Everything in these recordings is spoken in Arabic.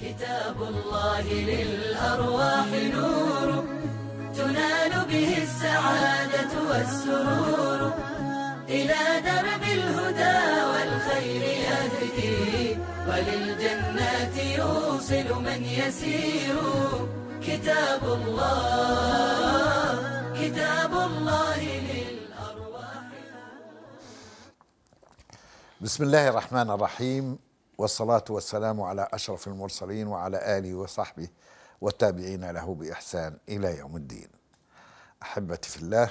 كتاب الله للأرواح نور تنال به السعادة والسرور إلى درب الهدى والخير يهدي وللجنات يوصل من يسير كتاب الله كتاب الله للأرواح بسم الله الرحمن الرحيم والصلاة والسلام على أشرف المرسلين وعلى آله وصحبه والتابعين له بإحسان إلى يوم الدين أحبتي في الله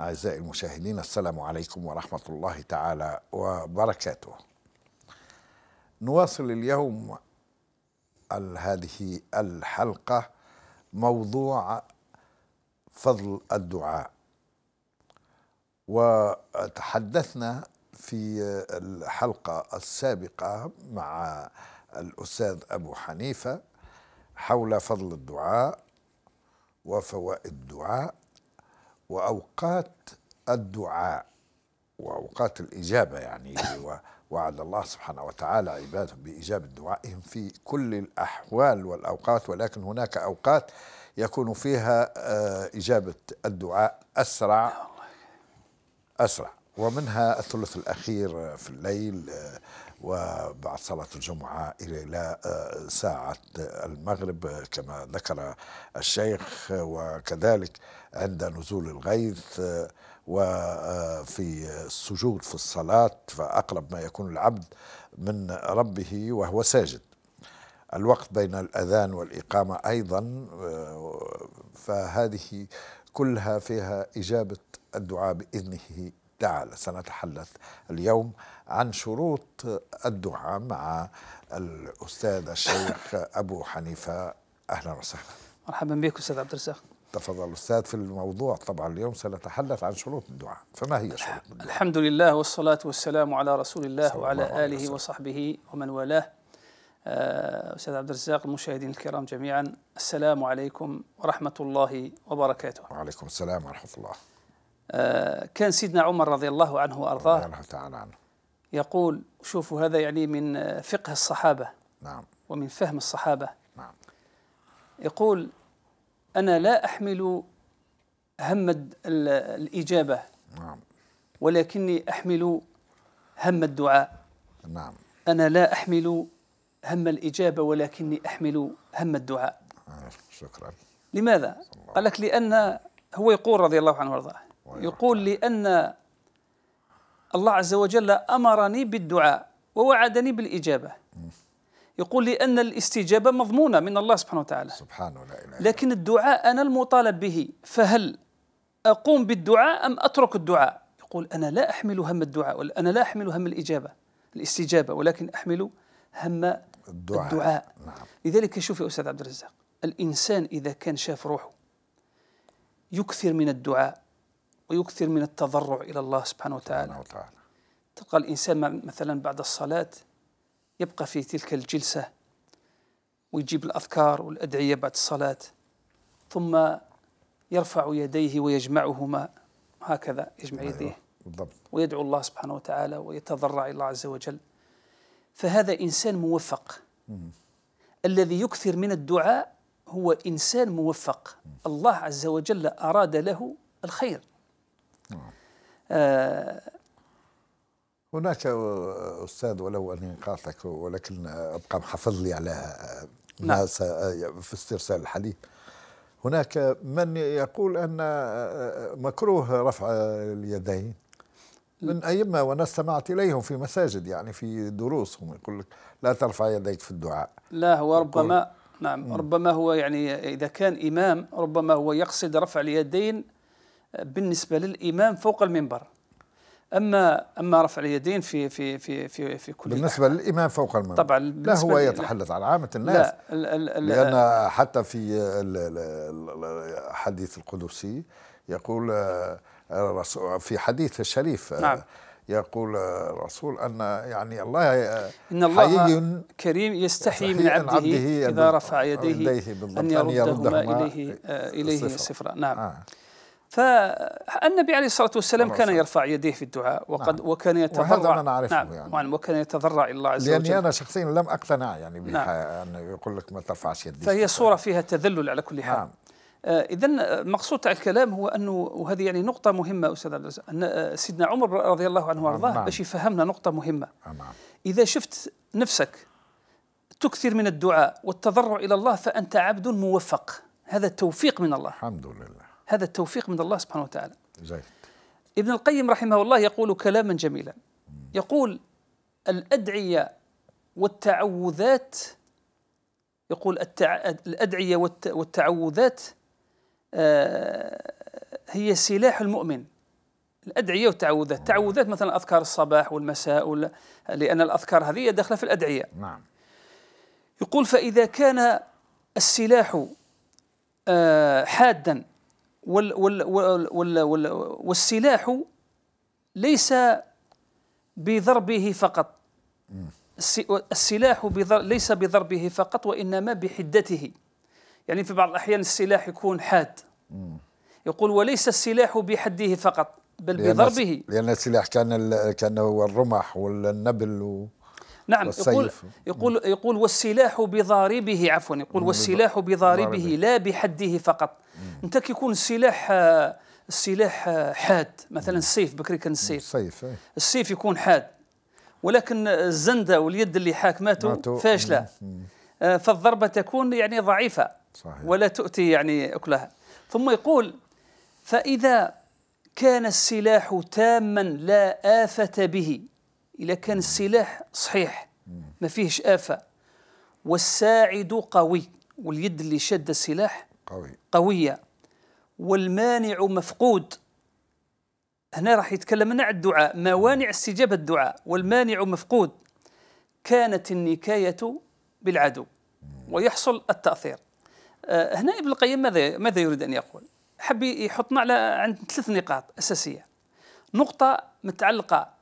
أعزائي المشاهدين السلام عليكم ورحمة الله تعالى وبركاته نواصل اليوم هذه الحلقة موضوع فضل الدعاء وتحدثنا في الحلقة السابقة مع الأستاذ أبو حنيفة حول فضل الدعاء وفوائد الدعاء وأوقات الدعاء وأوقات الإجابة يعني وعد الله سبحانه وتعالى عباده بإجابة دعائهم في كل الأحوال والأوقات ولكن هناك أوقات يكون فيها آه، إجابة الدعاء أسرع أسرع ومنها الثلث الأخير في الليل آه، وبعد صلاة الجمعة إلى آه، ساعة المغرب كما ذكر الشيخ وكذلك عند نزول الغيث آه، وفي السجود في الصلاة فأقرب ما يكون العبد من ربه وهو ساجد الوقت بين الأذان والإقامة أيضا فهذه كلها فيها إجابة الدعاء بإذنه تعال سنتحدث اليوم عن شروط الدعاء مع الأستاذ الشيخ أبو حنيفة أهلا وسهلا مرحبا بك أستاذ عبد الرزاق تفضل أستاذ في الموضوع طبعا اليوم سنتحدث عن شروط الدعاء فما هي شروط الدعاء؟ الحمد لله والصلاة والسلام على رسول الله وعلى آله وسلم. وصحبه ومن والاه آه، أستاذ عبد الرزاق المشاهدين الكرام جميعا السلام عليكم ورحمة الله وبركاته وعليكم السلام ورحمة الله آه، كان سيدنا عمر رضي الله عنه وارضاه الله تعالى عنه يقول شوفوا هذا يعني من فقه الصحابه نعم ومن فهم الصحابه نعم يقول انا لا احمل هم الاجابه نعم ولكني احمل هم الدعاء نعم انا لا احمل هم الاجابه ولكني احمل هم الدعاء آه، شكرا لماذا؟ قال لك لان هو يقول رضي الله عنه وارضاه يقول لأن الله عز وجل أمرني بالدعاء ووعدني بالإجابة يقول لأن الاستجابة مضمونة من الله سبحانه وتعالى سبحانه لا إله لكن الدعاء أنا المطالب به فهل أقوم بالدعاء أم أترك الدعاء يقول أنا لا أحمل هم الدعاء أنا لا أحمل هم الإجابة الاستجابة ولكن أحمل هم الدعاء, الدعاء. نعم. لذلك شوف يا أستاذ عبد الرزاق الإنسان إذا كان شاف روحه يكثر من الدعاء ويكثر من التضرع إلى الله سبحانه وتعالى وتعالى تلقى الإنسان مثلا بعد الصلاة يبقى في تلك الجلسة ويجيب الأذكار والأدعية بعد الصلاة ثم يرفع يديه ويجمعهما هكذا يجمع أيوه، يديه بالضبط ويدعو الله سبحانه وتعالى ويتضرع إلى الله عز وجل فهذا إنسان موفق مم. الذي يكثر من الدعاء هو إنسان موفق الله عز وجل أراد له الخير آه هناك استاذ ولو اني قاطعك ولكن ابقى محافظ لي على نعم. ما في استرسال الحديث هناك من يقول ان مكروه رفع اليدين من أيما وأنا استمعت إليهم في مساجد يعني في دروسهم يقول لك لا ترفع يديك في الدعاء لا هو ربما نعم ربما هو يعني إذا كان إمام ربما هو يقصد رفع اليدين بالنسبه للامام فوق المنبر اما اما رفع اليدين في في في في في كل بالنسبه الأحوال. للامام فوق المنبر طبعا لا هو يتحدث عن عامه الناس لا الـ الـ لان حتى في الحديث القدسي يقول آه، في حديث الشريف آه، نعم يقول آه، الرسول ان يعني الله ان الله حيي كريم يستحي من عبده, عبده اذا رفع يديه, يديه ان يردهما, يردهما اليه اليه صفرا نعم آه. فالنبي عليه الصلاه والسلام كان يرفع يديه في الدعاء وقد نعم. وكان يتضرع وهذا ما نعرفه نعم يعني وكان يتضرع الى الله عز وجل لاني انا شخصيا لم اقتنع يعني نعم. ان يقول لك ما ترفعش يديك فهي صوره فيها تذلل على كل حال نعم. آه، اذا المقصود تاع الكلام هو انه وهذه يعني نقطه مهمه استاذ عبد ان آه، سيدنا عمر رضي الله عنه وارضاه نعم. باش يفهمنا نقطه مهمه آه، نعم. اذا شفت نفسك تكثر من الدعاء والتضرع الى الله فانت عبد موفق هذا توفيق من الله الحمد لله هذا التوفيق من الله سبحانه وتعالى زي. ابن القيم رحمه الله يقول كلاما جميلا يقول الأدعية والتعوذات يقول التع... الأدعية والت... والتعوذات آه هي سلاح المؤمن الأدعية والتعوذات التعوذات مثلا أذكار الصباح والمساء وال... لأن الأذكار هذه داخلة في الأدعية نعم يقول فإذا كان السلاح آه حادا وال وال وال وال والسلاح ليس بضربه فقط السلاح بضرب ليس بضربه فقط وإنما بحدته يعني في بعض الأحيان السلاح يكون حاد يقول وليس السلاح بحده فقط بل لأن بضربه لأن السلاح كان كان هو الرمح والنبل و نعم يقول يقول يقول والسلاح بضاربه عفوا يقول والسلاح بضاربه لا بحده فقط انت كيكون السلاح السلاح حاد مثلا السيف بكري كان السيف السيف السيف يكون حاد ولكن الزنده واليد اللي حاكمته فاشله آه، فالضربه تكون يعني ضعيفه صحيح. ولا تؤتي يعني اكلها ثم يقول فاذا كان السلاح تاما لا آفة به إذا كان السلاح صحيح ما فيهش آفة والساعد قوي واليد اللي شد السلاح قوي قوية والمانع مفقود هنا راح يتكلم عن الدعاء موانع استجابة الدعاء والمانع مفقود كانت النكاية بالعدو ويحصل التأثير آه، هنا ابن القيم ماذا ماذا يريد أن يقول حب يحطنا على عند ثلاث نقاط أساسية نقطة متعلقة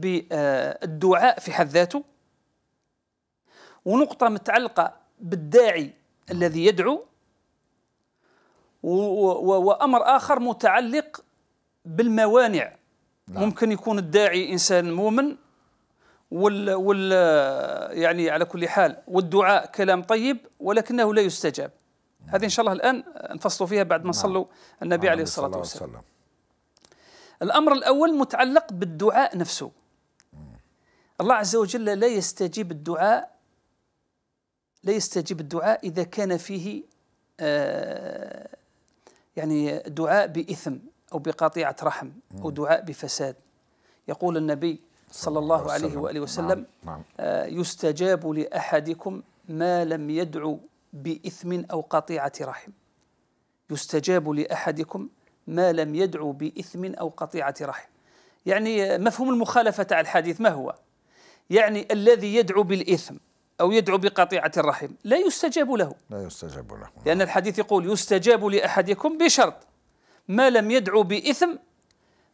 بالدعاء في حد ذاته ونقطة متعلقة بالداعي الذي يدعو وأمر آخر متعلق بالموانع نعم. ممكن يكون الداعي إنسان مؤمن وال, وال يعني على كل حال والدعاء كلام طيب ولكنه لا يستجاب هذه إن شاء الله الآن نفصل فيها بعد ما نعم. صلوا النبي نعم، عليه الصلاة والسلام الأمر الأول متعلق بالدعاء نفسه الله عز وجل لا يستجيب الدعاء لا يستجيب الدعاء إذا كان فيه آه، يعني دعاء بإثم أو بقطيعة رحم أو دعاء بفساد يقول النبي صلى الله عليه وآله وسلم نعم. نعم. آه، يستجاب لأحدكم ما لم يدعو بإثم أو قطيعة رحم يستجاب لأحدكم ما لم يدعو بإثم أو قطيعة رحم يعني مفهوم المخالفة على الحديث ما هو؟ يعني الذي يدعو بالإثم أو يدعو بقطيعة الرحم لا يستجاب له لا يستجاب له لأن الحديث يقول يستجاب لأحدكم بشرط ما لم يدعو بإثم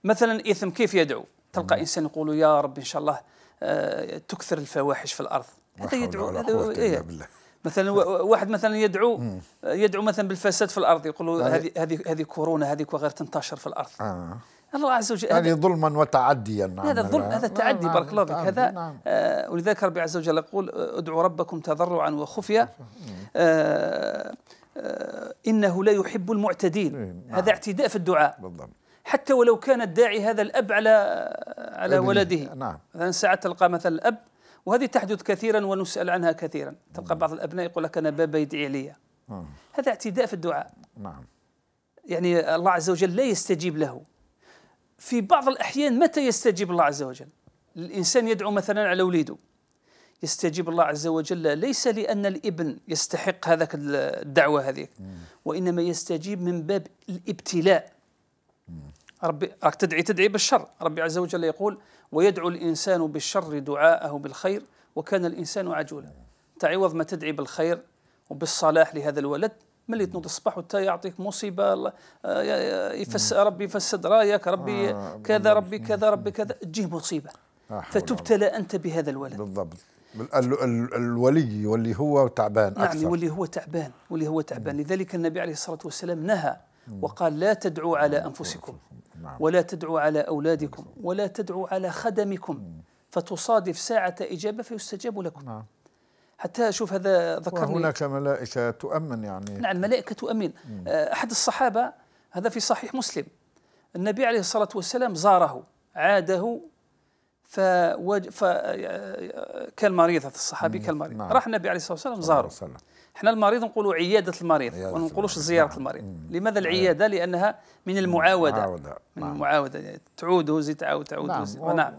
مثلا إثم كيف يدعو تلقى مم. إنسان يقول يا رب إن شاء الله آه تكثر الفواحش في الأرض هذا يدعو هذا إيه مثلا واحد مثلا يدعو مم. آه، يدعو مثلا بالفساد في الارض يقول هذه هذه هذه كورونا هذه وغير تنتشر في الارض آه. الله عز وجل يعني ظلما وتعديا هذا نعم، الظلم هذا التعدي نعم، بارك الله فيك نعم، هذا آه، ولذلك ربي عز وجل يقول ادعوا ربكم تضرعا وخفيا آه، آه، إنه لا يحب المعتدين إيه، هذا اعتداء في الدعاء بالضبط حتى ولو كان الداعي هذا الأب على على ولده نعم ساعة ساعات تلقى مثلا الأب وهذه تحدث كثيرا ونسأل عنها كثيرا تلقى بعض الأبناء يقول لك أنا بابا يدعي لي هذا اعتداء في الدعاء نعم يعني الله عز وجل لا يستجيب له في بعض الأحيان متى يستجيب الله عز وجل الإنسان يدعو مثلا على وليده يستجيب الله عز وجل ليس لأن الابن يستحق هذاك الدعوة هذيك وإنما يستجيب من باب الابتلاء ربي راك تدعي تدعي بالشر ربي عز وجل يقول ويدعو الإنسان بالشر دعاءه بالخير وكان الإنسان عجولا تعوض ما تدعي بالخير وبالصلاح لهذا الولد ملي تنوض الصباح وانت يعطيك مصيبه آه، يفس ربي يفسد رايك آه، ربي كذا ربي كذا ربي كذا تجيه مصيبه فتبتلى انت بهذا الولد بالضبط الولي واللي هو تعبان نعم واللي هو تعبان واللي هو تعبان لذلك النبي عليه الصلاه والسلام نهى وقال لا تدعوا على انفسكم نعم. ولا تدعوا على اولادكم نعم. ولا تدعوا على خدمكم فتصادف ساعه اجابه فيستجاب لكم نعم حتى شوف هذا ذكرني وهناك ملائكة تؤمن يعني نعم ملائكة تؤمن آه، أحد الصحابة هذا في صحيح مسلم النبي عليه الصلاة والسلام زاره عاده فوج... ف... آه، آه، كالمريض هذا الصحابي كالمريض نعم. راح النبي عليه الصلاه والسلام زاره احنا المريض نقولوا عياده المريض وما نقولوش زياره نعم. المريض لماذا العياده لانها من المعاوده معاودة. من نعم. المعاوده يعني تعود وزي تعاود تعود نعم. وزي نعم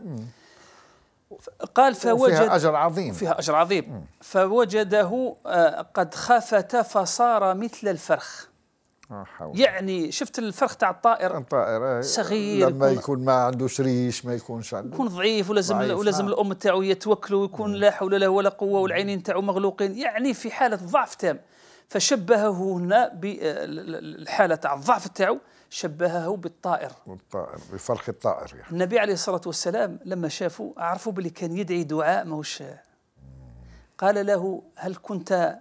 قال فوجد فيها أجر عظيم فيها أجر عظيم فوجده آه، قد خفت فصار مثل الفرخ حول. يعني شفت الفرخ تاع الطائر الطائر آه، صغير لما يكون, ما عندوش ريش ما يكونش عنده يكون ضعيف ولازم ضعيف ولازم آه. الام تاعو يتوكلوا ويكون لا حول له ولا قوه والعينين تاعو مغلوقين يعني في حاله ضعف تام فشبهه هنا بالحاله تاع الضعف تاعو شبهه بالطائر بالطائر بفرخ الطائر يعني. النبي عليه الصلاة والسلام لما شافوا عرفوا بلي كان يدعي دعاء ماهوش قال له هل كنت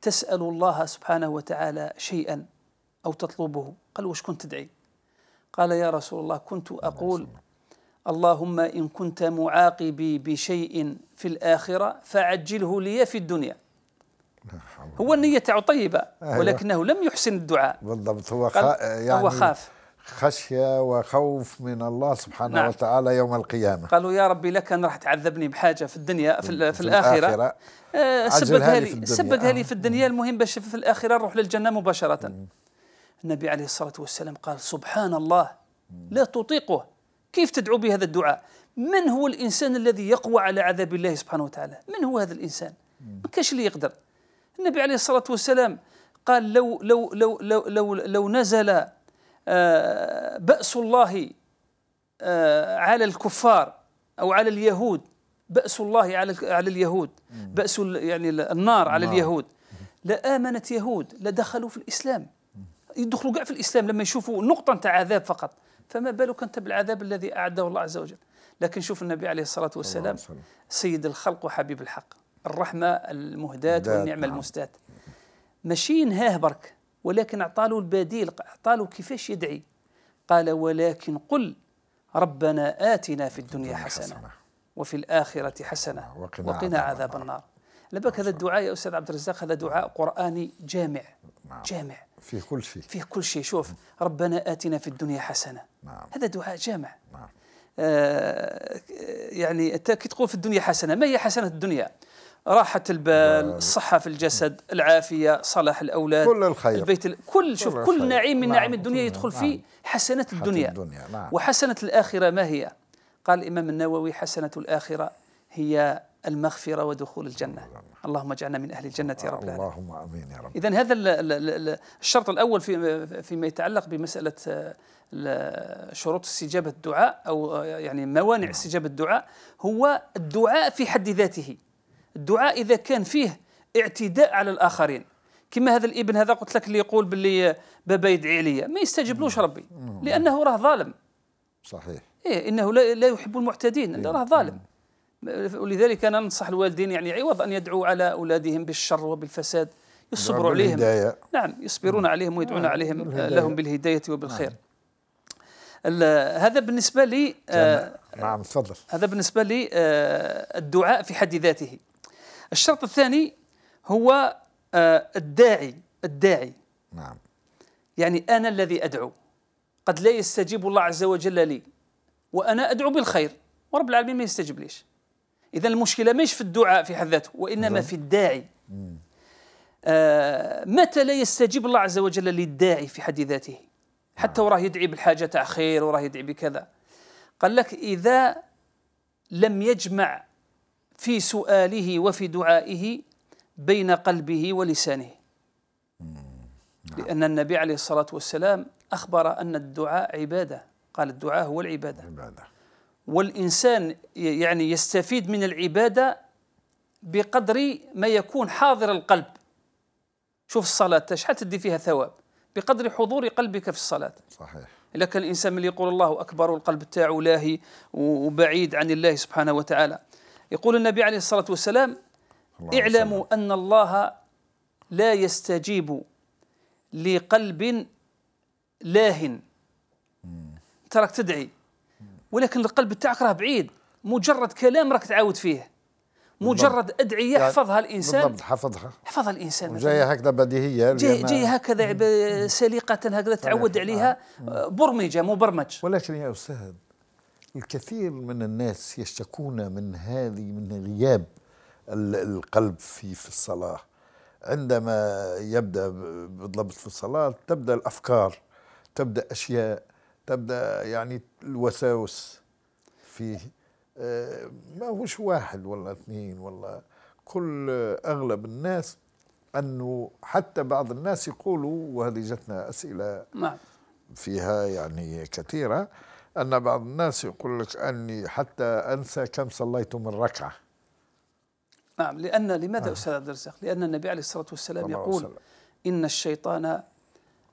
تسأل الله سبحانه وتعالى شيئا أو تطلبه قال وش كنت تدعي قال يا رسول الله كنت أقول اللهم إن كنت معاقبي بشيء في الآخرة فعجله لي في الدنيا هو النية تاعو طيبة أيوة. ولكنه لم يحسن الدعاء بالضبط هو خ... يعني هو خاف خشية وخوف من الله سبحانه نعم. وتعالى يوم القيامة قالوا يا ربي لك أن راح تعذبني بحاجة في الدنيا في, في, في الآخرة, الآخرة. آه سبقها لي سبقها لي في الدنيا المهم باش في الآخرة نروح للجنة مباشرة مم. النبي عليه الصلاة والسلام قال سبحان الله مم. لا تطيقه كيف تدعو بهذا الدعاء من هو الإنسان الذي يقوى على عذاب الله سبحانه وتعالى من هو هذا الإنسان ما كاش اللي يقدر النبي عليه الصلاة والسلام قال لو لو لو لو لو, لو نزل آه، بأس الله آه، على الكفار أو على اليهود بأس الله على على اليهود بأس يعني النار على اليهود لآمنت يهود لدخلوا في الإسلام يدخلوا كاع في الإسلام لما يشوفوا نقطة نتاع عذاب فقط فما بالك أنت بالعذاب الذي أعده الله عز وجل لكن شوف النبي عليه الصلاة والسلام سيد الخلق وحبيب الحق الرحمة المهداة والنعمة نعم. المستات ماشي نهاه برك ولكن أعطاله البديل أعطاله كيفاش يدعي قال ولكن قل ربنا آتنا في الدنيا حسنة وفي الآخرة حسنة وقنا, عذاب النار لبك هذا الدعاء يا أستاذ عبد الرزاق هذا دعاء نعم. قرآني جامع نعم. جامع فيه كل شيء فيه كل شيء شوف نعم. ربنا آتنا في الدنيا حسنة نعم. هذا دعاء جامع نعم. آه يعني كي تقول في الدنيا حسنة ما هي حسنة الدنيا راحة البال الصحة في الجسد العافية صلاح الأولاد كل الخير البيت ال... كل شوف كل, كل نعيم من نعيم نعم. الدنيا يدخل في فيه نعم. حسنة الدنيا, الدنيا نعم وحسنة الآخرة ما هي قال الإمام النووي حسنة الآخرة هي المغفرة ودخول الجنة اللهم اجعلنا من أهل الجنة يا رب العالمين اللهم آمين يا رب إذا هذا الشرط الأول في فيما يتعلق بمسألة شروط استجابة الدعاء أو يعني موانع استجابة الدعاء هو الدعاء في حد ذاته الدعاء اذا كان فيه اعتداء على الاخرين كما هذا الابن هذا قلت لك اللي يقول باللي بابا يدعي عليا ما يستجبلوش نعم. ربي نعم. لانه راه ظالم صحيح ايه انه لا, لا يحب المعتدين إيه. راه ظالم نعم. ولذلك انا انصح الوالدين يعني عوض ان يدعوا على اولادهم بالشر وبالفساد يصبروا عليهم الهداية. نعم يصبرون عليهم ويدعون عليهم الهداية. لهم بالهدايه وبالخير هذا بالنسبه لي آه نعم تفضل هذا بالنسبه لي آه الدعاء في حد ذاته الشرط الثاني هو آه، الداعي الداعي نعم يعني أنا الذي أدعو قد لا يستجيب الله عز وجل لي وأنا أدعو بالخير ورب العالمين ما يستجيب ليش إذا المشكلة مش في الدعاء في حد ذاته وإنما في الداعي آه متى لا يستجيب الله عز وجل للداعي في حد ذاته حتى نعم. وراه يدعي بالحاجة تاع خير وراه يدعي بكذا قال لك إذا لم يجمع في سؤاله وفي دعائه بين قلبه ولسانه لأن النبي عليه الصلاة والسلام أخبر أن الدعاء عبادة قال الدعاء هو العبادة عبادة. والإنسان يعني يستفيد من العبادة بقدر ما يكون حاضر القلب شوف الصلاة شحال تدي فيها ثواب بقدر حضور قلبك في الصلاة صحيح لك الإنسان من يقول الله أكبر والقلب تاعه لاهي وبعيد عن الله سبحانه وتعالى يقول النبي عليه الصلاة والسلام اعلموا وسلم. أن الله لا يستجيب لقلب لاهن تراك تدعي ولكن القلب تاعك راه بعيد مجرد كلام راك تعاود فيه مجرد ادعيه يعني حفظها الانسان بالضبط حفظها حفظها الانسان جايه هكذا بديهيه جاي, جاي هكذا سليقه هكذا تعود عليها آه. برمجه مبرمج ولكن يا استاذ الكثير من الناس يشتكون من هذه من غياب القلب في في الصلاة عندما يبدأ بالضبط في الصلاة تبدأ الأفكار تبدأ أشياء تبدأ يعني الوساوس فيه آه، ما هوش واحد ولا اثنين ولا كل أغلب الناس أنه حتى بعض الناس يقولوا وهذه جتنا أسئلة نعم فيها يعني كثيرة أن بعض الناس يقول لك أني حتى أنسى كم صليت من ركعة نعم لأن لماذا آه. أستاذ عبد الرزاق لأن النبي عليه الصلاة والسلام يقول وسلم. إن الشيطان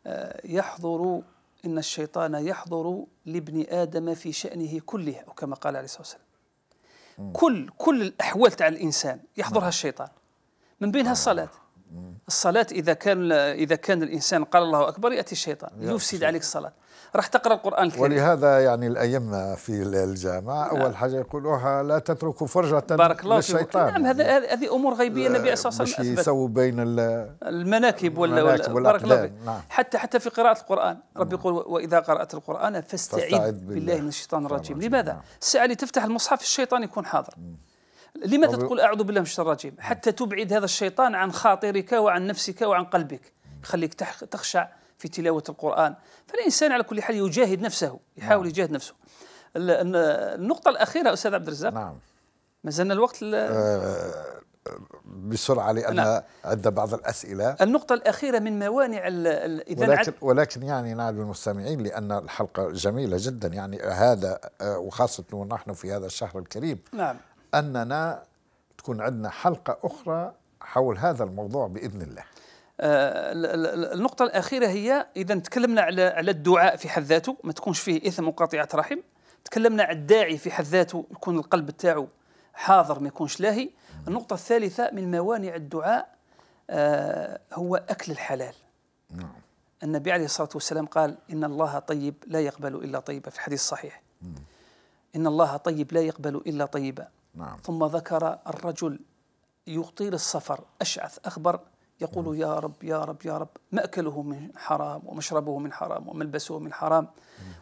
آه، يحضر إن الشيطان يحضر لابن آدم في شأنه كله أو كما قال عليه الصلاة والسلام كل كل الأحوال تاع الإنسان يحضرها الشيطان من بينها آه. الصلاة الصلاة إذا كان إذا كان الإنسان قال الله أكبر يأتي الشيطان يفسد عليك الصلاة راح تقرأ القرآن الكريم ولهذا يعني الأئمة في الجامع نعم. أول حاجة يقولوها لا تتركوا فرجة بارك الله للشيطان نعم هذا هذه أمور غيبية النبي صلى الله عليه وسلم أثبت بين المناكب ولا بارك الله نعم. حتى حتى في قراءة القرآن ربي نعم. يقول وإذا قرأت القرآن فاستعذ بالله, بالله من الشيطان الرجيم لماذا؟ الساعة نعم. اللي تفتح المصحف الشيطان يكون حاضر مم. لماذا تقول أعوذ بالله من الشيطان الرجيم نعم. حتى تبعد هذا الشيطان عن خاطرك وعن نفسك وعن قلبك يخليك تخشع في تلاوة القرآن فالإنسان على كل حال يجاهد نفسه يحاول نعم. يجاهد نفسه النقطة الأخيرة أستاذ عبد الرزاق نعم ما زلنا الوقت آه بسرعة لأن نعم. عندنا بعض الأسئلة النقطة الأخيرة من موانع إذا ولكن, ولكن يعني نعلم المستمعين لأن الحلقة جميلة جدا يعني هذا آه، وخاصة ونحن في هذا الشهر الكريم نعم أننا تكون عندنا حلقة أخرى حول هذا الموضوع بإذن الله آه، النقطة الأخيرة هي إذا تكلمنا على على الدعاء في حد ذاته ما تكونش فيه إثم وقاطعة رحم تكلمنا على الداعي في حد ذاته يكون القلب تاعو حاضر ما يكونش لاهي النقطة الثالثة من موانع الدعاء آه، هو أكل الحلال نعم. النبي عليه الصلاة والسلام قال إن الله طيب لا يقبل إلا طيبا في الحديث الصحيح إن الله طيب لا يقبل إلا طيبا نعم. ثم ذكر الرجل يطيل السفر أشعث أخبر يقول يا رب يا رب يا رب مأكله من حرام ومشربه من حرام وملبسه من حرام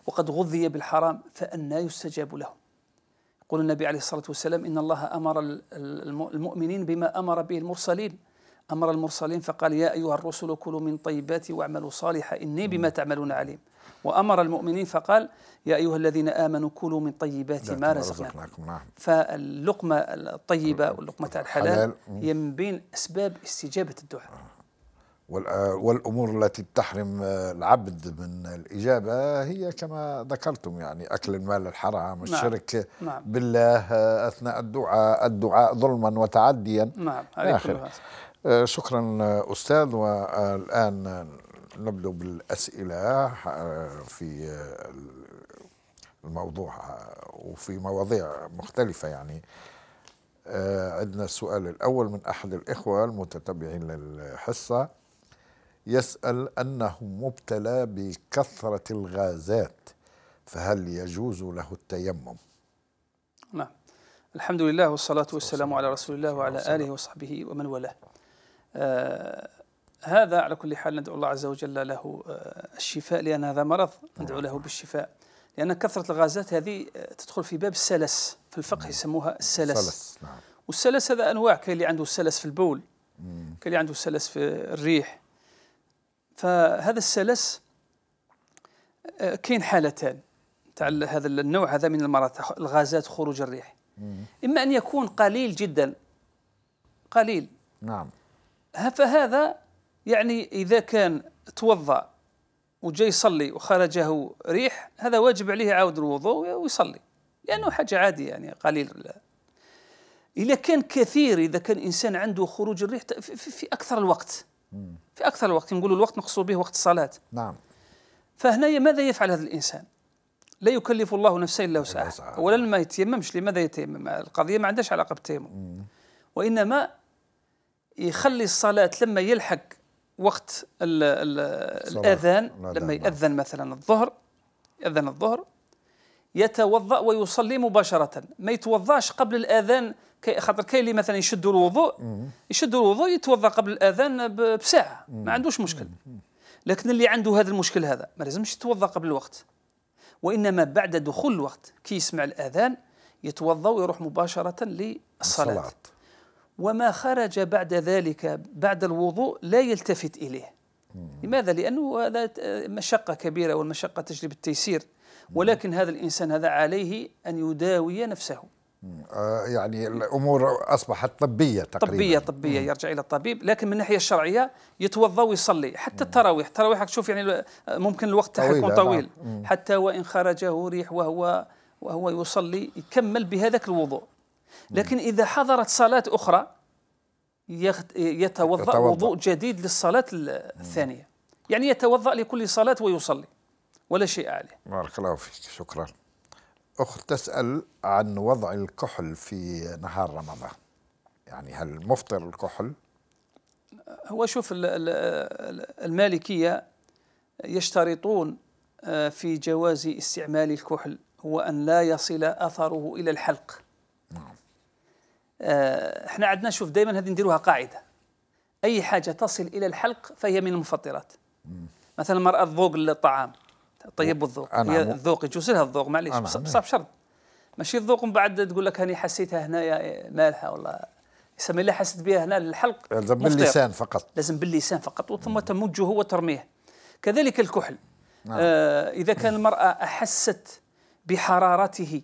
وقد غذي بالحرام فأنا يستجاب له يقول النبي عليه الصلاة والسلام إن الله أمر المؤمنين بما أمر به المرسلين أمر المرسلين فقال يا أيها الرسل كلوا من طيبات واعملوا صالحا إني بما تعملون عليم وأمر المؤمنين فقال يا أيها الذين آمنوا كلوا من طيبات ما رزقناكم نعم فاللقمة الطيبة واللقمة الحلال هي من بين أسباب استجابة الدعاء والأمور التي تحرم العبد من الإجابة هي كما ذكرتم يعني أكل المال الحرام نعم. الشرك نعم. نعم. بالله أثناء الدعاء الدعاء ظلما وتعديا نعم آخر. آه، شكرا أستاذ والآن نبدأ بالأسئلة آه، في آه، الموضوع آه، وفي مواضيع مختلفة يعني عندنا السؤال الأول من أحد الإخوة المتتبعين للحصة يسأل أنه مبتلى بكثرة الغازات فهل يجوز له التيمم؟ نعم الحمد لله والصلاة والسلام على رسول الله وعلى آله وصحبه ومن والاه هذا على كل حال ندعو الله عز وجل له آه، الشفاء لأن هذا مرض ندعو له بالشفاء لأن كثرة الغازات هذه آه، تدخل في باب السلس في الفقه يسموها السلس سلس نعم. والسلس هذا أنواع كاين اللي عنده سلس في البول كاين اللي عنده سلس في الريح فهذا السلس آه، كاين حالتان تاع هذا النوع هذا من المرض الغازات خروج الريح إما أن يكون قليل جدا قليل نعم فهذا يعني إذا كان توضأ وجاء يصلي وخرجه ريح هذا واجب عليه يعاود الوضوء ويصلي لأنه حاجة عادية يعني قليل إذا كان كثير إذا كان إنسان عنده خروج الريح في أكثر الوقت في أكثر الوقت نقول الوقت مقصود به وقت الصلاة نعم فهنا ماذا يفعل هذا الإنسان لا يكلف الله نفسا إلا وسعها أولا ما يتيممش لماذا يتيمم القضية ما عندهاش علاقة بالتيمم وإنما يخلي الصلاة لما يلحق وقت الـ الـ الاذان لما نعم. يأذن مثلا الظهر يأذن الظهر يتوضا ويصلي مباشره ما يتوضاش قبل الاذان كي خاطر كاين اللي مثلا يشدوا الوضوء يشدوا الوضوء يتوضا قبل الاذان بساعه ما عندوش مشكل لكن اللي عنده هذا المشكل هذا ما لازمش يتوضا قبل الوقت وانما بعد دخول الوقت كي يسمع الاذان يتوضا ويروح مباشره للصلاه وما خرج بعد ذلك بعد الوضوء لا يلتفت إليه لماذا؟ لأنه هذا مشقة كبيرة والمشقة تجلب التيسير ولكن هذا الإنسان هذا عليه أن يداوي نفسه آه، يعني الامور اصبحت طبيه تقريبا طبيه طبيه يرجع الى الطبيب لكن من الناحيه الشرعيه يتوضا ويصلي حتى التراويح التراويح تشوف يعني ممكن الوقت تاعها يكون نعم. طويل حتى وان خرجه ريح وهو وهو يصلي يكمل بهذاك الوضوء نعم. لكن إذا حضرت صلاة أخرى يتوضأ, وضوء جديد للصلاة الثانية يعني يتوضأ لكل صلاة ويصلي ولا شيء عليه بارك الله فيك شكرا أخت تسأل عن وضع الكحل في نهار رمضان يعني هل مفطر الكحل؟ هو شوف المالكية يشترطون آه، في جواز استعمال الكحل هو أن لا يصل أثره إلى الحلق نعم آه، احنا عندنا شوف دائما هذه نديروها قاعده اي حاجه تصل الى الحلق فهي من المفطرات مثلا المراه تذوق الطعام طيب الذوق هي الذوق يجوز لها الذوق معليش بصح بشرط ماشي الذوق من بعد تقول لك هاني حسيتها هنايا مالحه ولا يسمى لا حسيت بها هنا الحلق لازم باللسان فقط لازم باللسان فقط وثم تمجه وترميه كذلك الكحل نعم. آه اذا كان المراه احست بحرارته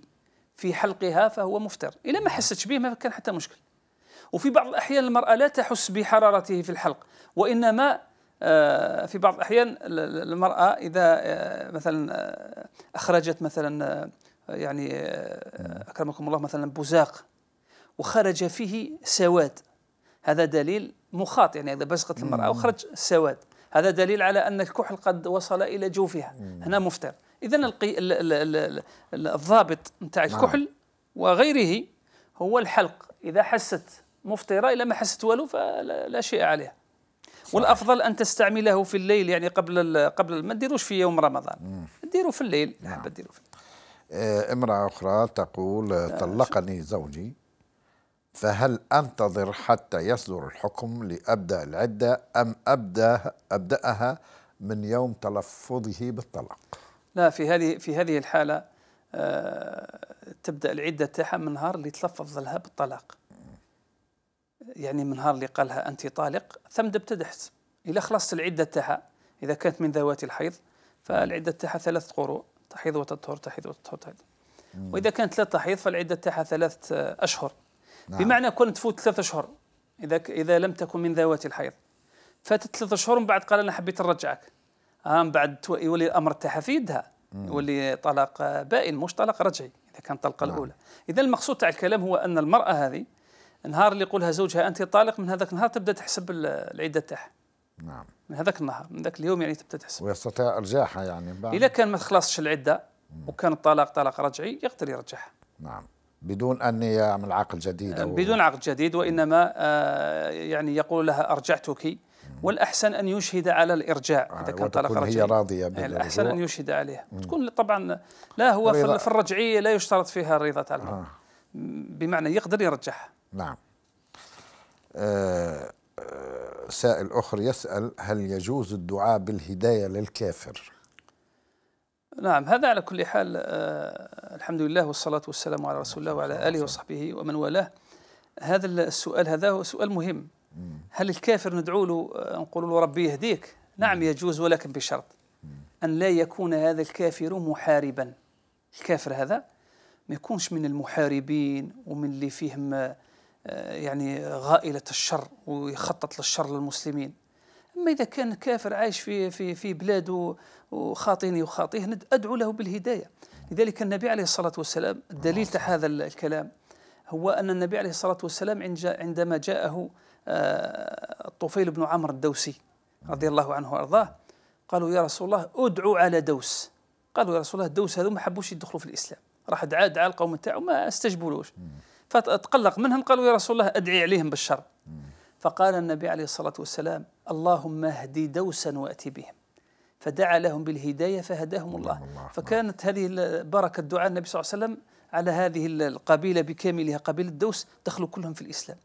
في حلقها فهو مفتر إلى ما حست به ما كان حتى مشكل وفي بعض الأحيان المرأة لا تحس بحرارته في الحلق وإنما آه، في بعض الأحيان المرأة إذا آه، مثلا آه، أخرجت مثلا يعني أكرمكم الله مثلا بزاق وخرج فيه سواد هذا دليل مخاط يعني إذا بزقت المرأة وخرج سواد هذا دليل على أن الكحل قد وصل إلى جوفها هنا مفتر اذا الضابط نتاع نعم. الكحل وغيره هو الحلق اذا حست مفطره الا ما حست والو فلا شيء عليها والافضل ان تستعمله في الليل يعني قبل قبل ما ديروش في يوم رمضان ديروا في الليل نعم. ديروا في الليل. آه، امراه اخرى تقول آه، طلقني زوجي فهل انتظر حتى يصدر الحكم لابدا العده ام ابدا ابداها من يوم تلفظه بالطلاق لا في هذه في هذه الحاله آه، تبدا العده تاعها من نهار اللي تلفظ لها بالطلاق يعني من نهار اللي قالها انت طالق ثم ابتدحت الى خلصت العده تاعها اذا كانت من ذوات الحيض فالعده تاعها ثلاث قروء تحيض وتطهر تحيض وتطهر تحيض واذا كانت لا تحيض فالعده تاعها ثلاث آه، اشهر نعم. بمعنى كنت تفوت ثلاث اشهر اذا اذا لم تكن من ذوات الحيض فاتت ثلاث اشهر من بعد قال انا حبيت نرجعك هم بعد يولي الامر تاعها في يدها يولي طلاق بائن مش طلاق رجعي اذا كان الطلقه نعم. الاولى اذا المقصود تاع الكلام هو ان المراه هذه النهار اللي يقولها زوجها انت طالق من هذاك النهار تبدا تحسب العده تاعها نعم من هذاك النهار من ذاك اليوم يعني تبدا تحسب ويستطيع ارجاعها يعني بعد اذا كان ما خلصش العده وكان الطلاق طلاق رجعي يقدر يرجعها نعم بدون ان يعمل عقد جديد أو بدون عقد جديد وانما آه يعني يقول لها ارجعتك والاحسن ان يشهد على الارجاع آه اذا كان طلاق رجعي هي راضيه الاحسن ان يشهد عليها تكون طبعا لا هو رضا. في الرجعيه لا يشترط فيها الرضا المرأة آه. بمعنى يقدر يرجعها نعم آه،, آه سائل اخر يسال هل يجوز الدعاء بالهدايه للكافر؟ نعم هذا على كل حال آه الحمد لله والصلاه والسلام على رسول الله وعلى اله نعم، وصحبه ومن والاه هذا السؤال هذا هو سؤال مهم هل الكافر ندعو له آه، نقول له ربي يهديك نعم يجوز ولكن بشرط أن لا يكون هذا الكافر محاربا الكافر هذا ما يكونش من المحاربين ومن اللي فيهم آه، آه، يعني غائلة الشر ويخطط للشر للمسلمين أما إذا كان كافر عايش في في في بلاده وخاطيني وخاطيه أدعو له بالهداية لذلك النبي عليه الصلاة والسلام الدليل هذا الكلام هو أن النبي عليه الصلاة والسلام عندما جاءه الطفيل آه، بن عمرو الدوسي رضي الله عنه وارضاه قالوا يا رسول الله ادعو على دوس قالوا يا رسول الله دوس هذو ما حبوش يدخلوا في الاسلام راح دعا دعا القوم تاعو ما استجبلوش فتقلق منهم قالوا يا رسول الله ادعي عليهم بالشر فقال النبي عليه الصلاه والسلام اللهم اهدي دوسا واتي بهم فدعا لهم بالهدايه فهداهم الله فكانت هذه بركه دعاء النبي صلى الله عليه وسلم على هذه القبيلة بكاملها قبيلة دوس دخلوا كلهم في الإسلام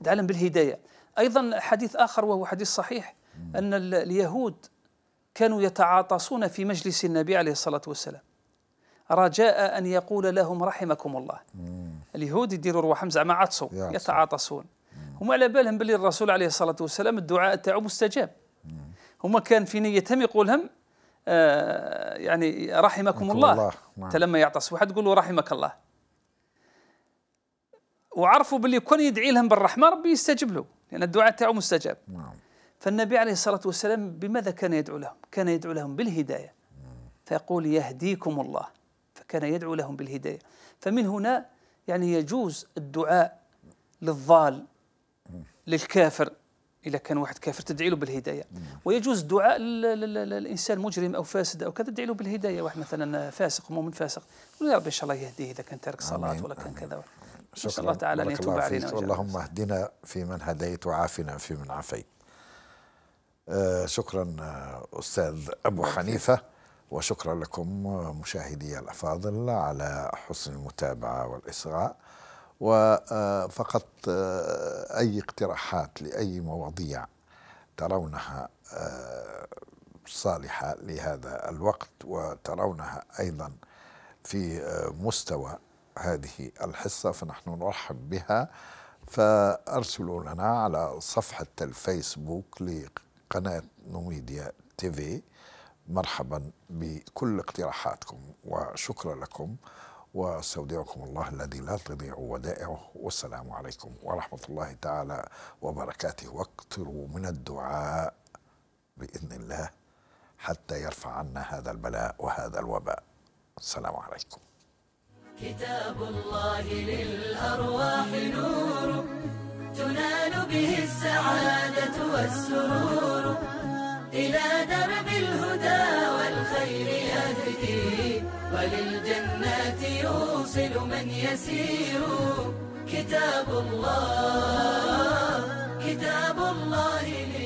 دعلم بالهداية أيضا حديث آخر وهو حديث صحيح أن اليهود كانوا يتعاطسون في مجلس النبي عليه الصلاة والسلام رجاء أن يقول لهم رحمكم الله اليهود يديروا رواحهم زعما عطسوا يتعاطسون هم على بالهم بلي الرسول عليه الصلاة والسلام الدعاء تاعو مستجاب هم كان في نيتهم يقول آه، يعني رحمكم الله, الله. انت نعم. لما يعطس واحد تقول له رحمك الله وعرفوا باللي كون يدعي لهم بالرحمه ربي يستجب له لان يعني الدعاء تاعو مستجاب نعم فالنبي عليه الصلاه والسلام بماذا كان يدعو لهم؟ كان يدعو لهم بالهدايه فيقول يهديكم الله فكان يدعو لهم بالهدايه فمن هنا يعني يجوز الدعاء للضال للكافر إذا كان واحد كافر تدعي له بالهداية ويجوز دعاء للإنسان مجرم أو فاسد أو كذا تدعي له بالهداية واحد مثلا فاسق مؤمن فاسق يقول يا رب إن شاء الله يهديه إذا كان تارك صلاة ولا كان كذا إن شاء الله تعالى أن يتوب علينا اللهم اهدنا فيمن هديت وعافنا فيمن عافيت آه، شكرا آه، أستاذ أبو حنيفة وشكرا لكم مشاهدي الأفاضل على حسن المتابعة والإصغاء وفقط آه، آه، أي اقتراحات لأي مواضيع ترونها آه، صالحة لهذا الوقت وترونها أيضا في مستوى هذه الحصة فنحن نرحب بها فأرسلوا لنا على صفحة الفيسبوك لقناة نوميديا تيفي مرحبا بكل اقتراحاتكم وشكرا لكم واستودعكم الله الذي لا تضيع ودائعه والسلام عليكم ورحمه الله تعالى وبركاته واكثروا من الدعاء باذن الله حتى يرفع عنا هذا البلاء وهذا الوباء السلام عليكم كتاب الله للأرواح نور تنال به السعادة والسرور إلى درب الهدى والخير يهدي وللجنة يوصل من يسير كتاب الله كتاب الله لي